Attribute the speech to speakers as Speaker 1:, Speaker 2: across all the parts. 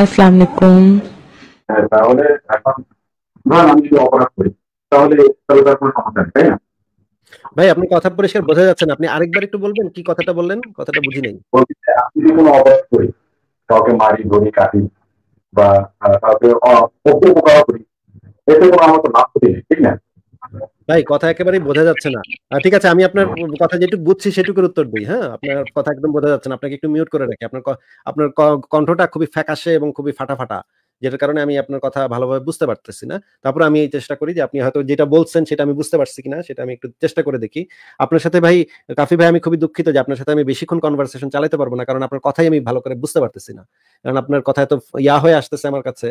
Speaker 1: আসসালামু হ্যাঁ, তাহলে এখন আমি অপরাধ করি তাহলে তাহলে তার সমাধান তাই না ভাই আপনি কথা পরিষ্কার বোঝা যাচ্ছে না আপনি আরেকবার একটু বলবেন কি কথাটা বললেন কথাটা বুঝি নাই আপনি যদি কোনো অপরাধ করি কাউকে মারি ধরি কাটি বা কাউকে অপকার করি এতে কোনো আমার তো লাভ ক্ষতি নেই ঠিক না ভাই কথা একেবারেই বোঝা যাচ্ছে না ঠিক আছে আমি আপনার কথা যেটুকু বুঝছি সেটুকুর উত্তর দিই হ্যাঁ আপনার কথা একদম বোঝা যাচ্ছে না আপনাকে একটু মিউট করে রাখি আপনার আপনার কণ্ঠটা খুবই ফ্যাকাশে এবং খুবই ফাটাফাটা যেটার কারণে আমি আপনার কথা ভালোভাবে বুঝতে পারতেছি না তারপর আমি এই চেষ্টা করি যে আপনি হয়তো যেটা বলছেন সেটা আমি বুঝতে পারছি কিনা সেটা আমি একটু চেষ্টা করে দেখি আপনার সাথে ভাই কাফি ভাই আমি খুবই দুঃখিত যে আপনার সাথে আমি বেশিক্ষণ কনভারসেশন চালাতে পারবো না কারণ আপনার কথাই আমি ভালো করে বুঝতে পারতেছি না কারণ আপনার কথা এত ইয়া হয়ে আসতেছে আমার কাছে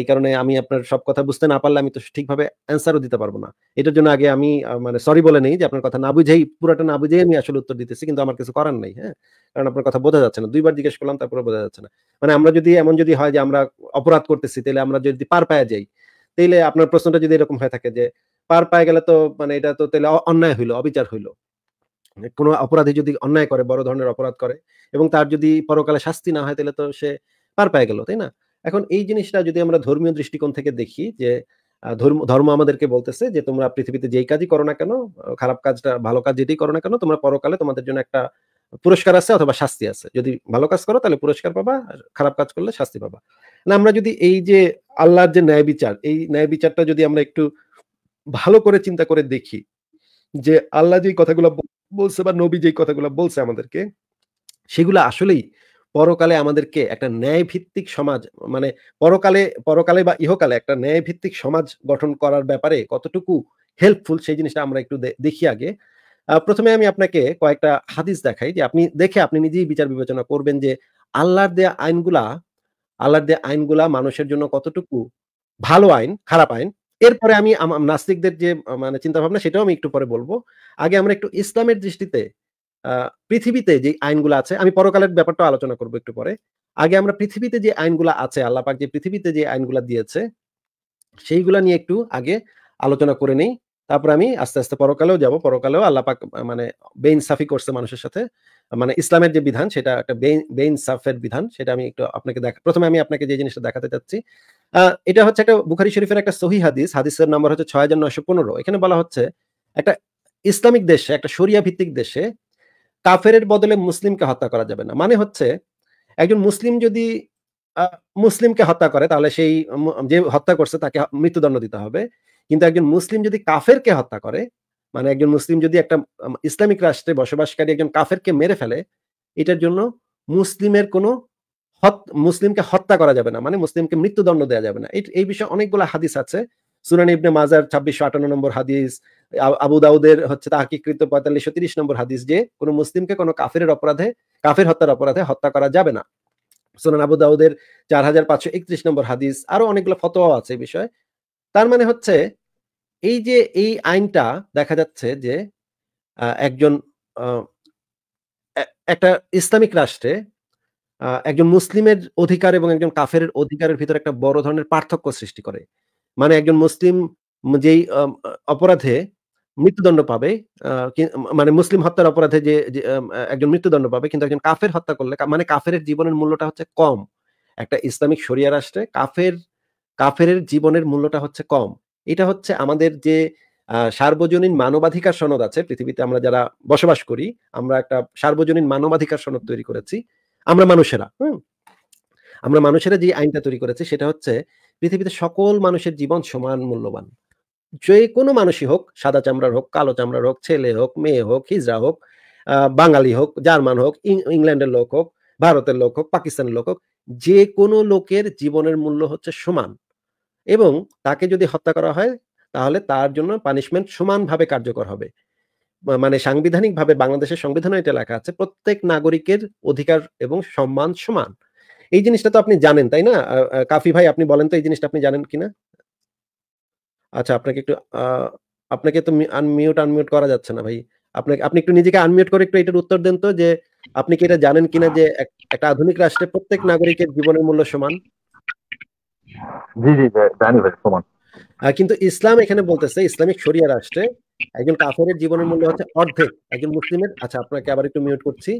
Speaker 1: এই কারণে আমি আপনার সব কথা বুঝতে না পারলে আমি তো ঠিকভাবে অ্যান্সারও দিতে পারবো না এটার জন্য আগে আমি মানে সরি বলে নেই যে আপনার কথা না বুঝেই পুরোটা না বুঝেই আমি আসলে উত্তর দিতেছি কিন্তু আমার কিছু করার নেই হ্যাঁ কারণ আপনার কথা বোঝা যাচ্ছে না দুইবার জিজ্ঞেস করলাম তারপরে বোঝা যাচ্ছে না মানে আমরা যদি এমন যদি হয় যে আমরা অপরাধ করতেছি তাহলে আমরা যদি পার পায়ে যাই তাহলে আপনার প্রশ্নটা যদি এরকম হয়ে থাকে যে পার পায়ে গেলে তো মানে এটা তো তাহলে অন্যায় হইলো অবিচার হইলো কোনো অপরাধী যদি অন্যায় করে বড় ধরনের অপরাধ করে এবং তার যদি পরকালে শাস্তি না হয় তাহলে তো সে পার পায়ে গেল তাই না এখন এই জিনিসটা যদি আমরা ধর্মীয় দৃষ্টিকোণ থেকে দেখি যে ধর্ম ধর্ম আমাদেরকে বলতেছে যে তোমরা পৃথিবীতে যেই কাজই করো না কেন খারাপ কাজটা ভালো কাজ যেটাই করো না কেন তোমরা পরকালে তোমাদের জন্য একটা পুরস্কার আছে অথবা শাস্তি আছে যদি ভালো কাজ করো তাহলে পুরস্কার পাবা খারাপ কাজ করলে শাস্তি পাবা না আমরা যদি এই যে আল্লাহর যে ন্যায় বিচার এই ন্যায় বিচারটা যদি আমরা একটু ভালো করে চিন্তা করে দেখি যে আল্লাহ যে কথাগুলো বলছে বা নবী যে কথাগুলো বলছে আমাদেরকে সেগুলো আসলেই পরকালে আমাদেরকে একটা ন্যায় ভিত্তিক সমাজ মানে পরকালে পরকালে বা ইহকালে একটা ন্যায় ভিত্তিক সমাজ গঠন করার ব্যাপারে কতটুকু হেল্পফুল সেই জিনিসটা আমরা একটু দেখি আগে প্রথমে আমি আপনাকে কয়েকটা হাদিস দেখাই যে আপনি দেখে আপনি নিজেই বিচার বিবেচনা করবেন যে আল্লাহর দেয়া আইনগুলা আল্লাহর দেয়া আইনগুলা মানুষের জন্য কতটুকু ভালো আইন খারাপ আইন এরপরে আমি নাস্তিকদের যে মানে চিন্তা ভাবনা সেটাও আমি একটু পরে বলবো আগে আমরা একটু ইসলামের দৃষ্টিতে পৃথিবীতে যে আইনগুলো আছে আমি পরকালের ব্যাপারটা আলোচনা করবো একটু পরে আগে আমরা পৃথিবীতে যে আইনগুলো আছে আল্লাহ যে পৃথিবীতে যে আইনগুলো দিয়েছে সেইগুলা নিয়ে একটু আগে আলোচনা করে নেই তারপর আমি আস্তে আস্তে পরকালেও যাব পরকালেও আল্লাহ মানে বেইন সাফি করছে মানুষের সাথে মানে ইসলামের যে বিধান সেটা একটা বেইন সাফের বিধান সেটা আমি একটু আপনাকে দেখা প্রথমে আমি আপনাকে যে জিনিসটা দেখাতে চাচ্ছি এটা হচ্ছে একটা বুখারি শরীফের একটা সহি হাদিস হাদিসের নাম্বার হচ্ছে ছয় হাজার নয়শো পনেরো এখানে বলা হচ্ছে একটা ইসলামিক দেশে একটা সরিয়া ভিত্তিক দেশে কাফের বদলে মুসলিমকে হত্যা করা যাবে না মানে হচ্ছে একজন মুসলিম যদি মুসলিমকে হত্যা করে তাহলে সেই যে হত্যা করছে তাকে মৃত্যুদণ্ড দিতে হবে কিন্তু একজন মুসলিম যদি কাফেরকে হত্যা করে মানে একজন মুসলিম যদি একটা ইসলামিক রাষ্ট্রে বসবাসকারী একজন কাফেরকে মেরে ফেলে এটার জন্য মুসলিমের কোনো মুসলিমকে হত্যা করা যাবে না মানে মুসলিমকে মৃত্যুদণ্ড দেওয়া যাবে না এই বিষয়ে অনেকগুলো হাদিস আছে সুনান ইবনে মাজার ছাব্বিশশো আটান্ন নম্বর হাদিস আবু দাউদের হচ্ছে তাহকিকৃত পঁয়তাল্লিশশো তিরিশ নম্বর হাদিস যে কোনো মুসলিমকে কোনো কাফের অপরাধে কাফের হত্যার অপরাধে হত্যা করা যাবে না সোনান আবু দাউদের চার হাজার পাঁচশো একত্রিশ নম্বর হাদিস আরো অনেকগুলো ফতোয়াও আছে এই বিষয়ে তার মানে হচ্ছে এই যে এই আইনটা দেখা যাচ্ছে যে একজন একটা ইসলামিক রাষ্ট্রে একজন মুসলিমের অধিকার এবং একজন কাফের অধিকারের ভিতরে একটা বড় ধরনের পার্থক্য সৃষ্টি করে মানে একজন মুসলিম যেই অপরাধে মৃত্যুদণ্ড পাবে মানে মুসলিম হত্যার অপরাধে যে একজন মৃত্যুদণ্ড পাবে কিন্তু একজন কাফের হত্যা করলে মানে কাফের জীবনের মূল্যটা হচ্ছে কম একটা ইসলামিক সরিয়া রাষ্ট্রে কাফের কাফের জীবনের মূল্যটা হচ্ছে কম এটা হচ্ছে আমাদের যে সার্বজনীন মানবাধিকার সনদ আছে পৃথিবীতে আমরা যারা বসবাস করি আমরা একটা সার্বজনীন মানবাধিকার সনদ তৈরি করেছি আমরা মানুষেরা হম আমরা মানুষেরা যে আইনটা তৈরি করেছি সেটা হচ্ছে পৃথিবীতে সকল মানুষের জীবন সমান মূল্যবান যে কোনো মানুষই হোক সাদা চামড়ার হোক কালো চামড়ার হোক ছেলে হোক মেয়ে হোক হিজরা হোক বাঙালি হোক জার্মান হোক ইংল্যান্ডের লোক হোক ভারতের লোক হোক পাকিস্তানের লোক হোক যে কোনো লোকের জীবনের মূল্য হচ্ছে সমান এবং তাকে যদি হত্যা করা হয় তাহলে তার জন্য পানিশমেন্ট সমানভাবে কার্যকর হবে মানে সাংবিধানিকভাবে বাংলাদেশের সংবিধানে এটা লেখা আছে প্রত্যেক নাগরিকের অধিকার এবং সম্মান সমান এই জিনিসটা তো আপনি জানেন তাই না কাফি ভাই আপনি বলেন তো এই জিনিসটা আপনি জানেন কিনা আচ্ছা আপনাকে একটু আপনাকে তো আনমিউট আনমিউট করা যাচ্ছে না ভাই আপনাকে আপনি একটু নিজেকে আনমিউট করে একটু এটার উত্তর দেন তো যে আপনি কি এটা জানেন কিনা যে একটা আধুনিক রাষ্ট্রে প্রত্যেক নাগরিকের জীবনের মূল্য সমান জি জি জানি ভাই সমান কিন্তু ইসলাম এখানে বলতেছে ইসলামিক শরিয়া রাষ্ট্রে একজন কাফেরের জীবনের মূল্য হচ্ছে অর্ধেক একজন মুসলিমের আচ্ছা আপনাকে আবার একটু মিউট করছি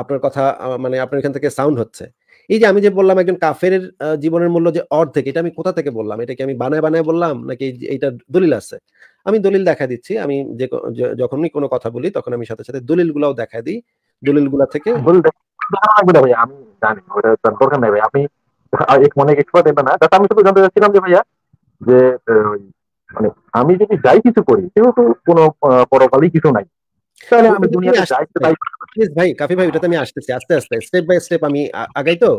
Speaker 1: আপনার কথা মানে আপনার এখান থেকে সাউন্ড হচ্ছে এই যে আমি যে বললাম একজন কাফের জীবনের মূল্য যে অর্ধেক এটা আমি কোথা থেকে বললাম এটা কি আমি বানায় বানায় বললাম নাকি এটা দলিল আছে আমি দলিল দেখা দিচ্ছি আমি যে যখনই কোনো কথা বলি তখন আমি সাথে সাথে হ্যাঁ, দলিল গুলাও দেখা দিই দলিল গুলা থেকে আমি জানি দরকার নেই মনে এক্সপার্ট এটা না আমি শুধু জানতে চাচ্ছিলাম যে ভাইয়া যে মানে আমি যদি যাই কিছু করি সেহেতু কোনো পরকালই কিছু নাই ভাই কাফি ভাই আমি আসতেছি আস্তে আস্তে স্টেপ বাই স্টেপ আমি আগাই তো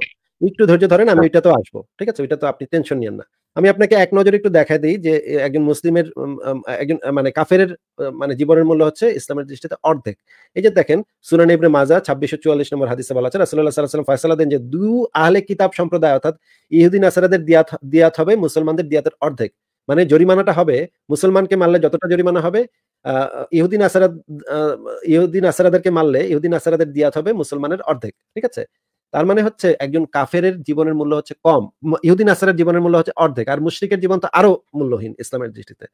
Speaker 1: একটু ধৈর্য ধরেন আমি ওইটা তো আসবো ঠিক আছে ওইটা তো আপনি টেনশন নিয়েন না আমি আপনাকে এক একটু দিই যে একজন মুসলিমের একজন মানে কাফের মানে জীবনের মূল্য হচ্ছে ইসলামের দৃষ্টিতে অর্ধেক এই যে দেখেন সুনান ইবনে মাজা ছাব্বিশশো চুয়াল্লিশ নম্বর হাদিসে বলা আছে রাসুল্লাহ সাল্লাম ফয়সালা দেন যে দু আহলে কিতাব সম্প্রদায় অর্থাৎ ইহুদিন আসারাদের দিয়াত দিয়াত হবে মুসলমানদের দিয়াতের অর্ধেক মানে জরিমানাটা হবে মুসলমানকে মারলে যতটা জরিমানা হবে ইহুদিন আসারা ইহুদিন আসারাদেরকে মারলে ইহুদিন আসারাদের দিয়াত হবে মুসলমানের অর্ধেক ঠিক আছে তার মানে হচ্ছে একজন কাফের জীবনের মূল্য হচ্ছে কম ইহুদিন আসারের জীবনের মূল্য হচ্ছে অর্ধেক আর মুশ্রিকের জীবন তো আরো মূল্যহীন ইসলামের দৃষ্টিতে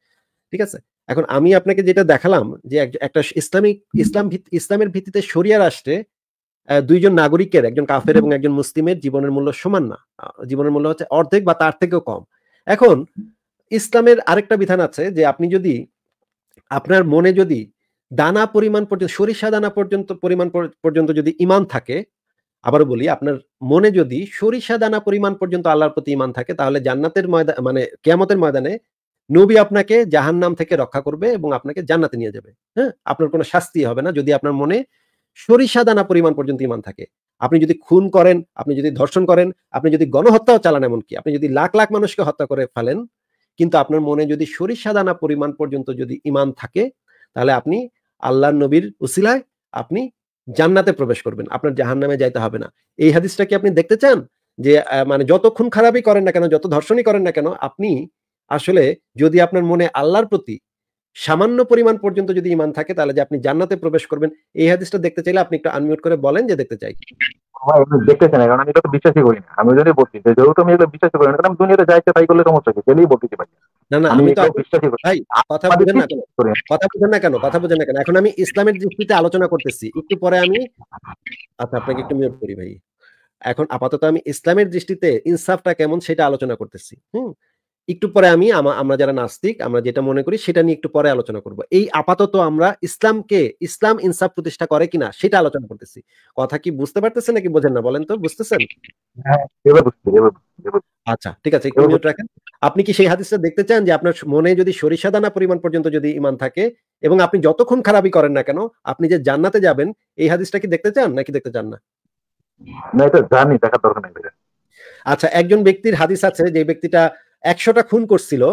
Speaker 1: ঠিক আছে এখন আমি আপনাকে যেটা দেখালাম যে একটা ইসলামিক ইসলাম ইসলামের ভিত্তিতে সরিয়া রাষ্ট্রে দুইজন নাগরিকের একজন কাফের এবং একজন মুসলিমের জীবনের মূল্য সমান না জীবনের মূল্য হচ্ছে অর্ধেক বা তার থেকেও কম এখন ইসলামের আরেকটা বিধান আছে যে আপনি যদি আপনার মনে যদি দানা পরিমাণ পর্যন্ত সরিষা দানা পর্যন্ত পরিমাণ পর্যন্ত যদি ইমান থাকে আবার বলি আপনার মনে যদি সরিষা দানা পরিমাণ পর্যন্ত আল্লাহর প্রতি ইমান থাকে তাহলে জান্নাতের ময়দান মানে কেয়ামতের ময়দানে নবী আপনাকে জাহান নাম থেকে রক্ষা করবে এবং আপনাকে জান্নাতে নিয়ে যাবে হ্যাঁ আপনার কোনো শাস্তি হবে না যদি আপনার মনে সরিষা দানা পরিমাণ পর্যন্ত ইমান থাকে আপনি যদি খুন করেন আপনি যদি ধর্ষণ করেন আপনি যদি গণহত্যাও চালান এমনকি আপনি যদি লাখ লাখ মানুষকে হত্যা করে ফেলেন কিন্তু আপনার মনে যদি সরিষা দানা পরিমাণ পর্যন্ত যদি ইমান থাকে তাহলে আপনি আল্লাহ নবীর উসিলায় আপনি জান্নাতে প্রবেশ করবেন আপনার জাহান নামে যাইতে হবে না এই হাদিসটা কি আপনি দেখতে চান যে মানে যতক্ষণ খারাপই করেন না কেন যত ধর্ষণই করেন না কেন আপনি আসলে যদি আপনার মনে আল্লাহর প্রতি সামান্য পরিমাণ পর্যন্ত যদি ইমান থাকে তাহলে যে আপনি জান্নাতে প্রবেশ করবেন এই হাদিসটা দেখতে চাইলে আপনি একটু আনমিউট করে বলেন যে দেখতে চাই না কারণ আমি বিশ্বাসই করি না আমি যদি বলছি যে যেহেতু আমি বিশ্বাসই করি না কারণ আমি দুনিয়াতে তাই করলে সমস্যা কি না না আমি তো বিশ্বাসই করি ভাই কথা বুঝেন না কেন কথা বুঝেন না কেন কথা বুঝেন না কেন এখন আমি ইসলামের দৃষ্টিতে আলোচনা করতেছি একটু পরে আমি আচ্ছা আপনাকে একটু মিউট করি ভাই এখন আপাতত আমি ইসলামের দৃষ্টিতে ইনসাফটা কেমন সেটা আলোচনা করতেছি হুম একটু পরে আমি আমরা যারা নাস্তিক আমরা যেটা মনে করি সেটা নিয়ে একটু পরে আলোচনা করব এই আপাতত আমরা ইসলামকে ইসলাম ইনসাফ প্রতিষ্ঠা করে কিনা সেটা আলোচনা করতেছি কথা কি বুঝতে পারতেছেন নাকি বোঝেন না বলেন তো বুঝতেছেন হ্যাঁ, আচ্ছা ঠিক আছে আপনি কি সেই হাদিসটা দেখতে চান যে আপনার মনে যদি সরিষা দানা পরিমাণ পর্যন্ত যদি ইমান থাকে এবং আপনি যতক্ষণ খারাপই করেন না কেন আপনি যে জান্নাতে যাবেন এই হাদিসটা কি দেখতে চান নাকি দেখতে চান না না এটা জানি দেখার দরকার নাই আচ্ছা একজন ব্যক্তির হাদিস আছে যে ব্যক্তিটা একশোটা খুন করছিল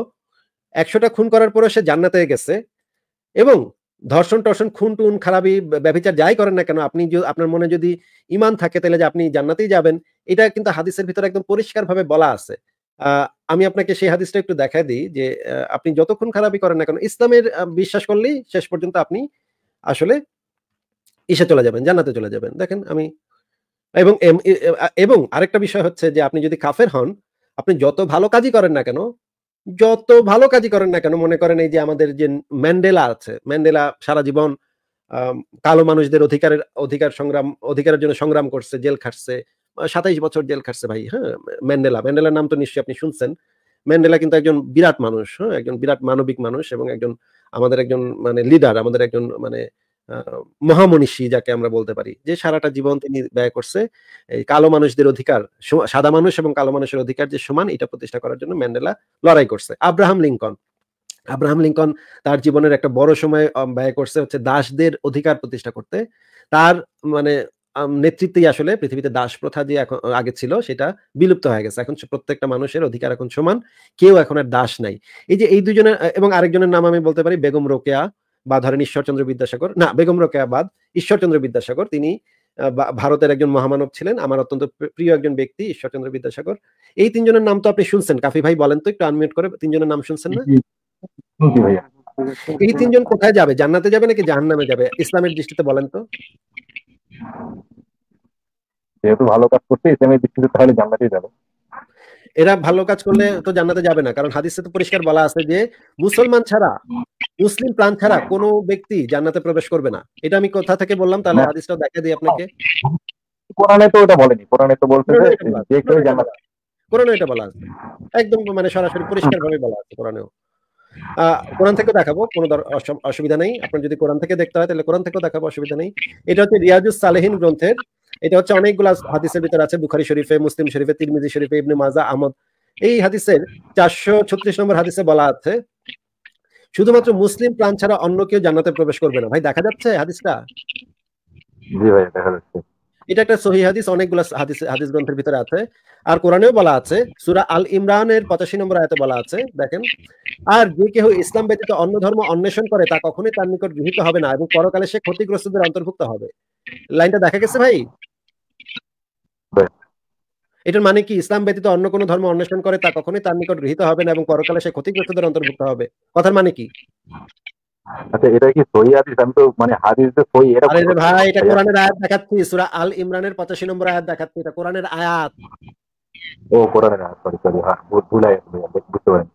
Speaker 1: একশোটা খুন করার পরে সে জান্নাতে গেছে এবং ধর্ষণ টর্ষণ খুন টুন খারাপি ব্যবচার যাই করেন না কেন আপনি আপনার মনে যদি ইমান থাকে তাহলে যে আপনি জান্নাতেই যাবেন এটা কিন্তু হাদিসের ভিতরে একদম ভাবে বলা আছে আমি আপনাকে সেই হাদিসটা একটু দেখা দিই যে আপনি যতক্ষণ খারাপই করেন না কেন ইসলামের বিশ্বাস করলেই শেষ পর্যন্ত আপনি আসলে ইসে চলে যাবেন জান্নাতে চলে যাবেন দেখেন আমি এবং এবং আরেকটা বিষয় হচ্ছে যে আপনি যদি কাফের হন আপনি যত ভালো কাজই করেন না কেন যত ভালো কাজই করেন না কেন মনে করেন এই যে আমাদের যে ম্যান্ডেলা আছে ম্যান্ডেলা সারা জীবন কালো মানুষদের অধিকারের অধিকার সংগ্রাম অধিকারের জন্য সংগ্রাম করছে জেল খাটছে সাতাইশ বছর জেল খাটছে ভাই হ্যাঁ ম্যান্ডেলা ম্যান্ডেলার নাম তো নিশ্চয়ই আপনি শুনছেন ম্যান্ডেলা কিন্তু একজন বিরাট মানুষ হ্যাঁ একজন বিরাট মানবিক মানুষ এবং একজন আমাদের একজন মানে লিডার আমাদের একজন মানে মহামনীষী যাকে আমরা বলতে পারি যে সারাটা জীবন তিনি ব্যয় করছে এই কালো মানুষদের অধিকার সাদা মানুষ এবং কালো মানুষের অধিকার যে সমান এটা প্রতিষ্ঠা করার জন্য ম্যান্ডেলা লড়াই করছে আব্রাহাম লিঙ্কন আব্রাহাম লিঙ্কন তার জীবনের একটা বড় সময় ব্যয় করছে হচ্ছে দাসদের অধিকার প্রতিষ্ঠা করতে তার মানে নেতৃত্বেই আসলে পৃথিবীতে দাস প্রথা যে এখন আগে ছিল সেটা বিলুপ্ত হয়ে গেছে এখন প্রত্যেকটা মানুষের অধিকার এখন সমান কেউ এখন আর দাস নাই এই যে এই দুজনের এবং আরেকজনের নাম আমি বলতে পারি বেগম রোকেয়া বা ধরেন ঈশ্বরচন্দ্র বিদ্যাসাগর না বেগম বাদ ঈশ্বরচন্দ্র বিদ্যাসাগর তিনি ভারতের একজন মহামানব ছিলেন আমার অত্যন্ত প্রিয় একজন ব্যক্তি ঈশ্বরচন্দ্র বিদ্যাসাগর এই তিনজনের নাম তো আপনি শুনছেন কাফি ভাই বলেন তো একটু আনমিউট করে তিনজনের নাম শুনছেন না এই তিনজন কোথায় যাবে জান্নাতে যাবে নাকি জাহান নামে যাবে ইসলামের দৃষ্টিতে বলেন তো যেহেতু ভালো কাজ করছে ইসলামের দৃষ্টিতে তাহলে জান্নাতেই যাবে এরা ভালো কাজ করলে তো জান্নাতে যাবে না কারণ হাদিসে তো পরিষ্কার বলা আছে যে মুসলমান ছাড়া মুসলিম প্রাণ ছাড়া কোনো ব্যক্তি জান্নাতে প্রবেশ করবে না এটা আমি কথা থেকে বললাম তাহলে হাদিসটা দেখা দিই আপনাকে কোরআনে তো এটা বলেনি কোরআনে তো বলছে যে কেউ জান্নাত কোরআনে এটা বলা আছে একদম মানে সরাসরি পরিষ্কার ভাবে বলা আছে কোরআনেও কোরআন থেকে দেখাবো কোনো অসুবিধা নেই আপনার যদি কোরআন থেকে দেখতে হয় তাহলে কোরআন থেকেও দেখাবো অসুবিধা নেই এটা হচ্ছে রিয়াজুস সালেহিন গ্রন্থের এটা হচ্ছে অনেকগুলো হাদিসের ভিতরে আছে বুখারি শরীফে মুসলিম শরীফে তিরমিজি শরীফে ইবনে মাজা আহমদ এই হাদিসের চারশো ছত্রিশ নম্বর হাদিসে বলা আছে শুধুমাত্র মুসলিম প্রাণ ছাড়া অন্য কেউ জান্নাতে প্রবেশ করবে না ভাই দেখা যাচ্ছে হাদিসটা জি ভাই দেখা যাচ্ছে এটা একটা সহি হাদিস অনেকগুলো হাদিস হাদিস গ্রন্থের ভিতরে আছে আর কোরআনেও বলা আছে সুরা আল ইমরানের পঁচাশি নম্বর আয়তে বলা আছে দেখেন আর যে কেহ ইসলাম ব্যতীত অন্য ধর্ম অন্বেষণ করে তা কখনোই তার নিকট গৃহীত হবে না এবং পরকালে সে ক্ষতিগ্রস্তদের অন্তর্ভুক্ত হবে লাইনটা দেখা গেছে ভাই এটার মানে কি ইসলাম ব্যতীত অন্য কোনো ধর্ম অন্বেষণ করে তা কখনোই তার নিকট গৃহীত হবে না এবং পরকালে সে ক্ষতিগ্রস্তদের অন্তর্ভুক্ত হবে কথার মানে কি আচ্ছা এটা কি সহি হাদিস আমি তো মানে হাদিস যে সহি এটা আরে ভাই এটা কোরআনের আয়াত দেখাচ্ছি সূরা আল ইমরানের 85 নম্বর আয়াত দেখাচ্ছি এটা কোরআনের আয়াত ও কোরআনের আয়াত সরি সরি হ্যাঁ ভুল আয়াত বুঝতে পারেন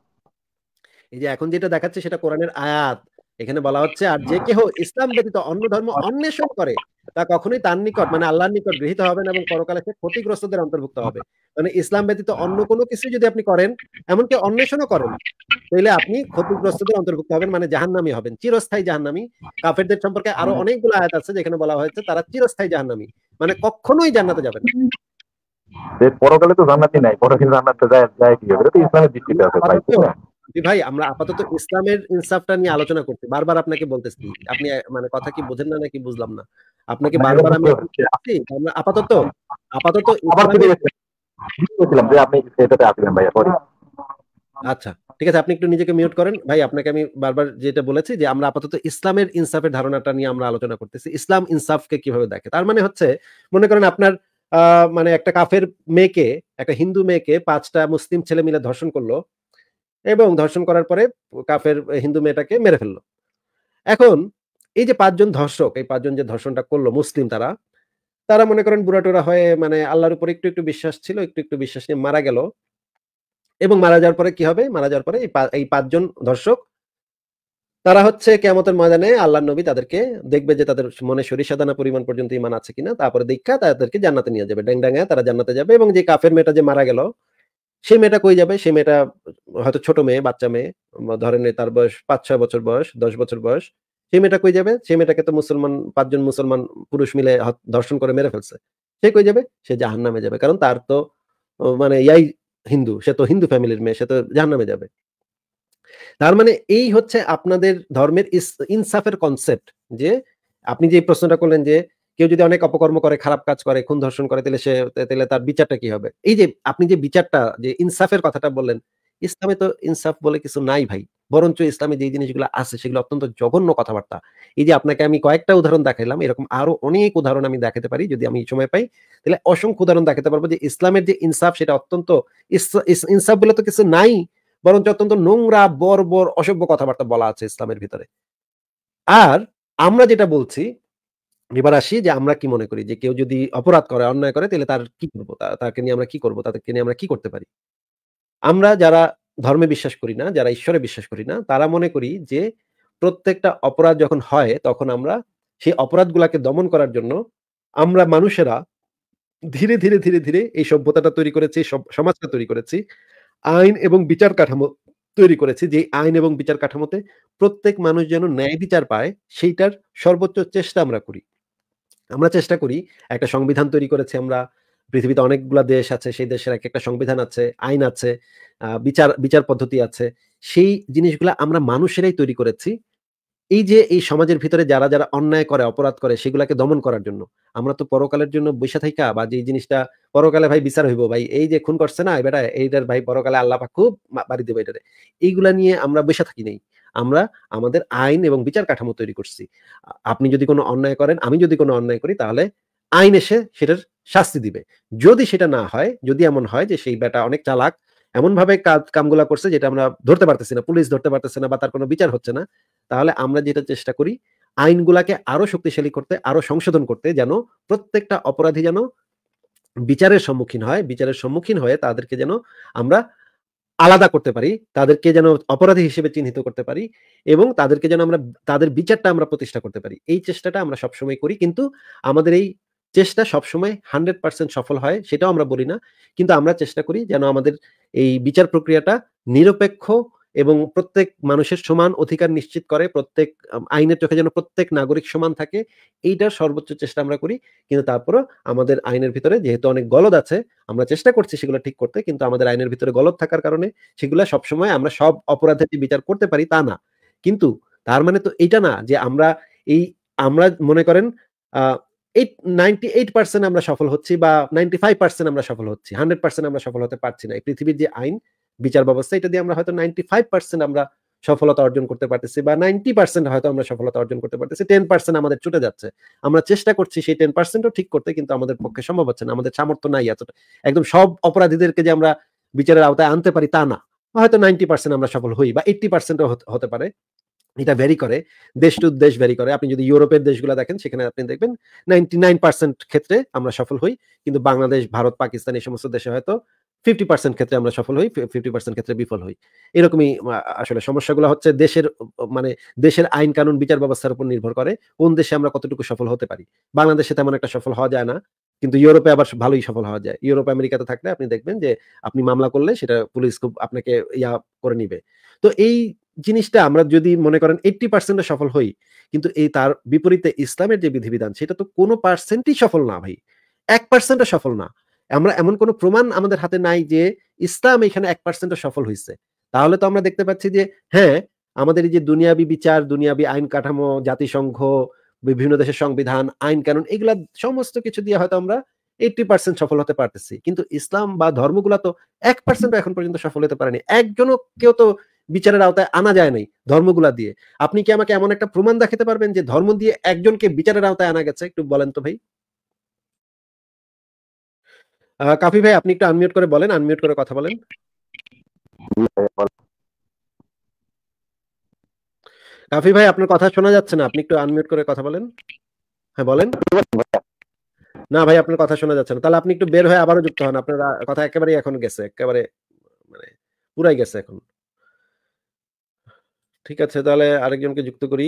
Speaker 1: এই যে এখন যেটা দেখাচ্ছে সেটা কোরআনের আয়াত এখানে বলা হচ্ছে আর যে কেহ ইসলাম ব্যতীত অন্য ধর্ম অন্বেষণ করে তা কখনোই তার নিকট মানে আল্লাহর নিকট গৃহীত হবে না এবং পরকালে সে ক্ষতিগ্রস্তদের অন্তর্ভুক্ত হবে মানে ইসলাম ব্যতীত অন্য কোনো কিছু যদি আপনি করেন এমনকি অন্বেষণও করেন তাহলে আপনি ক্ষতিগ্রস্তদের অন্তর্ভুক্ত হবেন মানে জাহান্নামি হবেন চিরস্থায়ী জাহান্নামি কাফেরদের সম্পর্কে আরো অনেকগুলো আয়াত আছে যেখানে বলা হয়েছে তারা চিরস্থায়ী জাহান্নামি মানে কখনোই জান্নাতে যাবেন না পরকালে তো জান্নাতই নাই পরকালে জান্নাতে যায় যায় কি হবে তো ইসলামের দৃষ্টিতে আছে ভাই ভাই আমরা আপাতত ইসলামের ইনসাফটা নিয়ে আলোচনা করতে বারবার আপনাকে বলতেছি আপনি মানে কথা কি বোঝেন না নাকি বুঝলাম না আপনাকে বারবার আমি আমরা আপাতত আপাতত আচ্ছা ঠিক আছে আপনি একটু নিজেকে মিউট করেন ভাই আপনাকে আমি বারবার যেটা বলেছি যে আমরা আপাতত ইসলামের ইনসাফের ধারণাটা নিয়ে আমরা আলোচনা করতেছি ইসলাম ইনসাফকে কিভাবে দেখে তার মানে হচ্ছে মনে করেন আপনার মানে একটা কাফের মেয়েকে একটা হিন্দু মেয়েকে পাঁচটা মুসলিম ছেলে মিলে ধর্ষণ করলো এবং ধর্ষণ করার পরে কাফের হিন্দু মেয়েটাকে মেরে ফেললো এখন এই যে পাঁচজন ধর্ষক এই পাঁচজন যে ধর্ষণটা করলো মুসলিম তারা তারা মনে করেন বুড়াটোরা হয়ে মানে আল্লাহর উপর একটু একটু বিশ্বাস ছিল একটু একটু বিশ্বাস নিয়ে মারা গেল এবং মারা যাওয়ার পরে কি হবে মারা যাওয়ার পরে এই পাঁচজন ধর্ষক তারা হচ্ছে কেমতের ময়দানে আল্লাহ নবী তাদেরকে দেখবে যে তাদের মনে শরীর সাদানা পরিমাণ পর্যন্ত ইমান আছে কিনা তারপরে দীক্ষা তাদেরকে জান্নাতে নিয়ে যাবে ড্যাং তারা জান্নাতে যাবে এবং যে কাফের মেয়েটা যে মারা গেল সে মেয়েটা কই যাবে সে মেয়েটা হয়তো ছোট মেয়ে বাচ্চা মেয়ে ধরেন তার বয়স পাঁচ ছয় বছর বয়স দশ বছর বয়স সে মেয়েটা কই যাবে সে মেয়েটাকে তো মুসলমান পাঁচজন মুসলমান পুরুষ মিলে ধর্ষণ করে মেরে ফেলছে সে কই যাবে সে জাহান নামে যাবে কারণ তার তো মানে ইয়াই হিন্দু সে তো হিন্দু ফ্যামিলির মেয়ে সে তো জাহান নামে যাবে তার মানে এই হচ্ছে আপনাদের ধর্মের ইনসাফের কনসেপ্ট যে আপনি যে প্রশ্নটা করলেন যে কেউ যদি অনেক অপকর্ম করে খারাপ কাজ করে খুন ধর্ষণ করে তাহলে সে তাহলে তার বিচারটা কি হবে এই যে আপনি যে বিচারটা যে ইনসাফের কথাটা বললেন ইসলামে তো ইনসাফ বলে কিছু নাই ভাই বরঞ্চ ইসলামে যে জিনিসগুলো আছে সেগুলো অত্যন্ত জঘন্য কথাবার্তা এই যে আপনাকে আমি কয়েকটা উদাহরণ দেখাইলাম এরকম আরো অনেক উদাহরণ আমি দেখাতে পারি যদি আমি সময় পাই তাহলে অসংখ্য উদাহরণ দেখাতে পারবো যে ইসলামের যে ইনসাফ সেটা অত্যন্ত ইনসাফ বলে তো কিছু নাই বরঞ্চ অত্যন্ত নোংরা বর বর অসভ্য কথাবার্তা বলা আছে ইসলামের ভিতরে আর আমরা যেটা বলছি এবার আসি যে আমরা কি মনে করি যে কেউ যদি অপরাধ করে অন্যায় করে তাহলে তার কি করবো তাকে নিয়ে আমরা কি করবো তাদেরকে নিয়ে আমরা কি করতে পারি আমরা যারা ধর্মে বিশ্বাস করি না যারা ঈশ্বরে বিশ্বাস করি না তারা মনে করি যে প্রত্যেকটা অপরাধ যখন হয় তখন আমরা সেই অপরাধগুলাকে দমন করার জন্য আমরা মানুষেরা ধীরে ধীরে ধীরে ধীরে এই সভ্যতাটা তৈরি করেছি সব- সমাজটা তৈরি করেছি আইন এবং বিচার কাঠামো তৈরি করেছি যে আইন এবং বিচার কাঠামোতে প্রত্যেক মানুষ যেন ন্যায় বিচার পায় সেইটার সর্বোচ্চ চেষ্টা আমরা করি আমরা চেষ্টা করি একটা সংবিধান তৈরি করেছি আমরা পৃথিবীতে অনেকগুলো দেশ আছে সেই দেশের এক একটা সংবিধান আছে আইন আছে বিচার বিচার পদ্ধতি আছে সেই জিনিসগুলো আমরা মানুষেরাই তৈরি করেছি এই যে এই সমাজের ভিতরে যারা যারা অন্যায় করে অপরাধ করে সেগুলাকে দমন করার জন্য আমরা তো পরকালের জন্য বৈশা থাকা বা যে জিনিসটা পরকালে ভাই বিচার হইব ভাই এই যে খুন করছে না বেটা এইটার ভাই পরকালে আল্লাহ খুব বাড়ি দেবে এটারে এইগুলা নিয়ে আমরা বৈশা থাকি নেই আমরা আমাদের আইন এবং বিচার কাঠামো তৈরি করছি আপনি যদি কোনো অন্যায় করেন আমি যদি কোনো অন্যায় করি তাহলে আইন এসে সেটার শাস্তি দিবে যদি সেটা না হয় যদি এমন হয় যে সেই বেটা অনেক চালাক এমন ভাবে কাজ কামগুলা করছে যেটা আমরা ধরতে পারতেছি না পুলিশ ধরতে পারতেছে না বা তার কোনো বিচার হচ্ছে না তাহলে আমরা যেটা চেষ্টা করি আইনগুলাকে আরো শক্তিশালী করতে আরো সংশোধন করতে যেন প্রত্যেকটা অপরাধী যেন বিচারের সম্মুখীন হয় বিচারের সম্মুখীন হয়ে তাদেরকে যেন আমরা আলাদা করতে পারি তাদেরকে যেন অপরাধী হিসেবে চিহ্নিত করতে পারি এবং তাদেরকে যেন আমরা তাদের বিচারটা আমরা প্রতিষ্ঠা করতে পারি এই চেষ্টাটা আমরা সবসময় করি কিন্তু আমাদের এই চেষ্টা সবসময় হান্ড্রেড পার্সেন্ট সফল হয় সেটাও আমরা বলি না কিন্তু আমরা চেষ্টা করি যেন আমাদের এই বিচার প্রক্রিয়াটা নিরপেক্ষ এবং প্রত্যেক মানুষের সমান অধিকার নিশ্চিত করে প্রত্যেক আইনের চোখে যেন প্রত্যেক নাগরিক সমান থাকে এইটার সর্বোচ্চ চেষ্টা আমরা করি কিন্তু তারপরও আমাদের আইনের ভিতরে যেহেতু অনেক গলদ আছে আমরা চেষ্টা করছি সেগুলো ঠিক করতে কিন্তু আমাদের আইনের ভিতরে গলদ থাকার কারণে সেগুলো সবসময় আমরা সব অপরাধের বিচার করতে পারি তা না কিন্তু তার মানে তো এটা না যে আমরা এই আমরা মনে করেন এইট পার্সেন্ট আমরা সফল হচ্ছি বা নাইনটি ফাইভ পার্সেন্ট আমরা সফল হচ্ছি হান্ড্রেড পার্সেন্ট আমরা সফল হতে পারছি না এই পৃথিবীর যে আইন বিচার ব্যবস্থা এটা দিয়ে আমরা হয়তো নাইনটি ফাইভ পার্সেন্ট আমরা সফলতা অর্জন করতে পারতেছি বা নাইনটি পার্সেন্ট হয়তো আমরা সফলতা অর্জন করতে পারতেছি টেন পার্সেন্ট আমাদের ছুটে যাচ্ছে আমরা চেষ্টা করছি সেই টেন পার্সেন্টও ঠিক করতে কিন্তু আমাদের পক্ষে সম্ভব হচ্ছে না আমাদের সামর্থ্য নাই এতটা একদম সব অপরাধীদেরকে যে আমরা বিচারের আওতায় আনতে পারি তা না হয়তো নাইনটি পার্সেন্ট আমরা সফল হই বা এইট্টি পার্সেন্টও হতে পারে এটা ভ্যারি করে দেশ টু দেশ ভ্যারি করে আপনি যদি ইউরোপের দেশগুলো দেখেন সেখানে আপনি দেখবেন নাইনটি নাইন পার্সেন্ট ক্ষেত্রে আমরা সফল হই কিন্তু বাংলাদেশ ভারত পাকিস্তান এই সমস্ত দেশে হয়তো ফিফটি পার্সেন্ট ক্ষেত্রে আমরা সফল হই ফিফটি পার্সেন্ট ক্ষেত্রে বিফল হই এরকমই আসলে সমস্যাগুলো হচ্ছে দেশের মানে দেশের আইন কানুন বিচার ব্যবস্থার উপর নির্ভর করে কোন দেশে আমরা কতটুকু সফল হতে পারি বাংলাদেশে তেমন একটা সফল হওয়া যায় না কিন্তু ইউরোপে আবার ভালোই সফল হওয়া যায় ইউরোপ আমেরিকাতে থাকলে আপনি দেখবেন যে আপনি মামলা করলে সেটা পুলিশ খুব আপনাকে ইয়া করে নিবে তো এই জিনিসটা আমরা যদি মনে করেন এইট্টি পার্সেন্ট সফল হই কিন্তু এই তার বিপরীতে ইসলামের যে বিধিবিধান সেটা তো কোনো পার্সেন্টই সফল না ভাই এক পার্সেন্টও সফল না আমরা এমন কোনো প্রমাণ আমাদের হাতে নাই যে ইসলাম এখানে এক পার্সেন্টও সফল হয়েছে তাহলে তো আমরা দেখতে পাচ্ছি যে হ্যাঁ আমাদের এই যে দুনিয়াবি বিচার দুনিয়াবি আইন কাঠামো জাতিসংঘ বিভিন্ন দেশের সংবিধান আইন কানুন এগুলা সমস্ত কিছু দিয়ে হয়তো আমরা এইটি পার্সেন্ট সফল হতে পারতেছি কিন্তু ইসলাম বা ধর্মগুলা তো এক পার্সেন্ট এখন পর্যন্ত সফল হতে পারেনি একজনও কেউ তো বিচারের আওতায় আনা যায় নাই ধর্মগুলা দিয়ে আপনি কি আমাকে এমন একটা প্রমাণ দেখাতে পারবেন যে ধর্ম দিয়ে একজনকে বিচারের আওতায় আনা গেছে একটু বলেন তো ভাই কাফি ভাই আপনি একটু আনমিউট করে বলেন আনমিউট করে কথা বলেন কাফি ভাই আপনার কথা শোনা যাচ্ছে না আপনি একটু আনমিউট করে কথা বলেন হ্যাঁ বলেন না ভাই আপনার কথা শোনা যাচ্ছে না তাহলে আপনি একটু বের হয়ে আবারও যুক্ত হন আপনার কথা একেবারেই এখন গেছে একেবারে মানে পুরাই গেছে এখন ঠিক আছে তাহলে আরেকজনকে যুক্ত করি